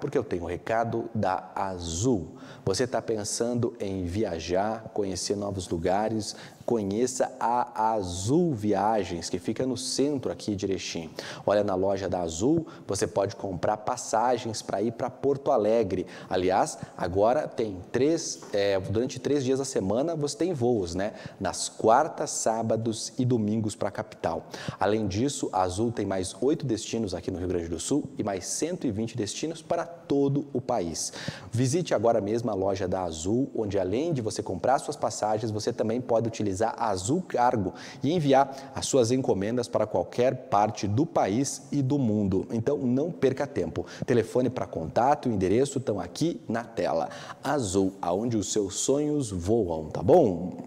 porque eu tenho o um recado da Azul. Você está pensando em viajar, conhecer novos lugares? Conheça a Azul Viagens, que fica no centro aqui de Erechim. Olha, na loja da Azul, você pode comprar passagens para ir para Porto Alegre. Aliás, agora tem três, é, durante três dias da semana, você tem voos, né? Nas quartas, sábados e domingos para a capital. Além disso, a Azul tem mais oito destinos aqui no Rio Grande do Sul e mais 120 destinos para todo o país. Visite agora mesmo a loja da Azul, onde além de você comprar suas passagens, você também pode utilizar a Azul Cargo e enviar as suas encomendas para qualquer parte do país e do mundo. Então não perca tempo. Telefone para contato e endereço estão aqui na tela. Azul, aonde os seus sonhos voam, tá bom?